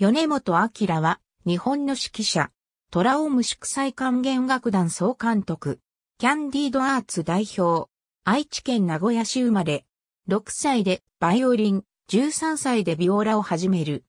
米本明は、日本の指揮者、虎オウム祝祭還元楽団総監督、キャンディードアーツ代表、愛知県名古屋市生まれ、6歳でバイオリン、13歳でビオラを始める。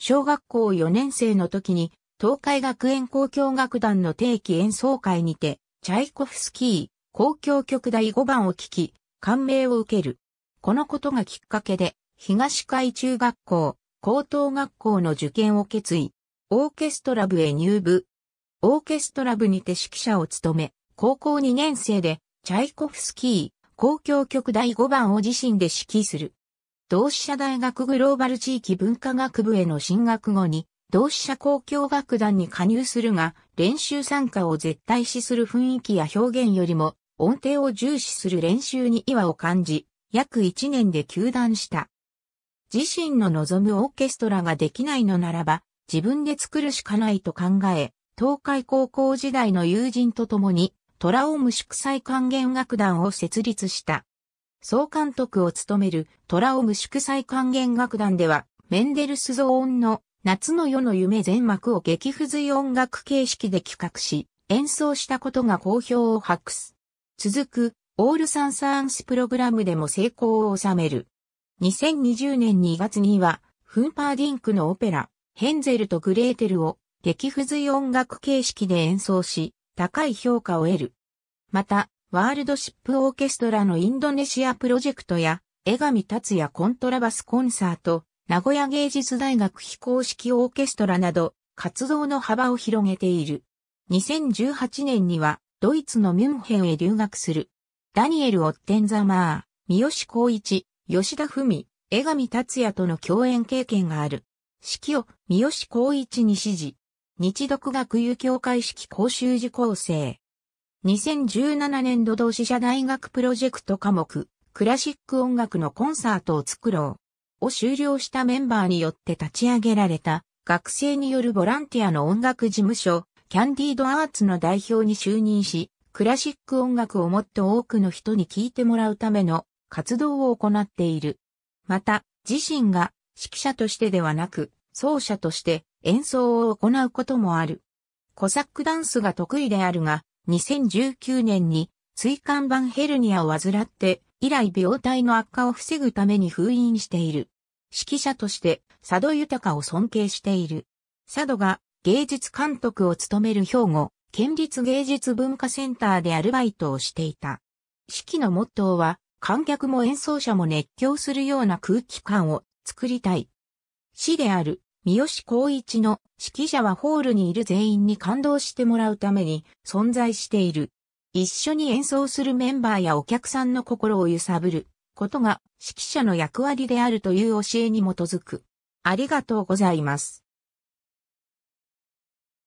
小学校4年生の時に、東海学園交響楽団の定期演奏会にて、チャイコフスキー、交響曲第5番を聴き、感銘を受ける。このことがきっかけで、東海中学校、高等学校の受験を決意、オーケストラ部へ入部。オーケストラ部にて指揮者を務め、高校2年生で、チャイコフスキー、公共曲第5番を自身で指揮する。同志社大学グローバル地域文化学部への進学後に、同志社交響楽団に加入するが、練習参加を絶対視する雰囲気や表現よりも、音程を重視する練習に違和を感じ、約1年で休断した。自身の望むオーケストラができないのならば、自分で作るしかないと考え、東海高校時代の友人と共に、トラオム祝祭管弦楽団を設立した。総監督を務めるトラオム祝祭管弦楽団では、メンデルスゾーンの夏の夜の夢全幕を激不随音楽形式で企画し、演奏したことが好評を博す。続く、オールサンサーンスプログラムでも成功を収める。2020年2月には、フンパーディンクのオペラ、ヘンゼルとグレーテルを、劇付随音楽形式で演奏し、高い評価を得る。また、ワールドシップオーケストラのインドネシアプロジェクトや、江上達也コントラバスコンサート、名古屋芸術大学非公式オーケストラなど、活動の幅を広げている。2018年には、ドイツのミュンヘンへ留学する。ダニエル・オッテンザマー、三好光一、吉田文、江上達也との共演経験がある。季を三好光一に指示。日独学友協会式講習受講生。2017年度同志社大学プロジェクト科目、クラシック音楽のコンサートを作ろう。を終了したメンバーによって立ち上げられた、学生によるボランティアの音楽事務所、キャンディードアーツの代表に就任し、クラシック音楽をもっと多くの人に聴いてもらうための活動を行っている。また、自身が指揮者としてではなく、奏者として演奏を行うこともある。コサックダンスが得意であるが、2019年に椎間板ヘルニアを患って以来病態の悪化を防ぐために封印している。指揮者として佐渡豊を尊敬している。佐渡が芸術監督を務める兵庫県立芸術文化センターでアルバイトをしていた。指揮のモットーは観客も演奏者も熱狂するような空気感を作りたい。死である三好光一の指揮者はホールにいる全員に感動してもらうために存在している。一緒に演奏するメンバーやお客さんの心を揺さぶることが指揮者の役割であるという教えに基づく。ありがとうございます。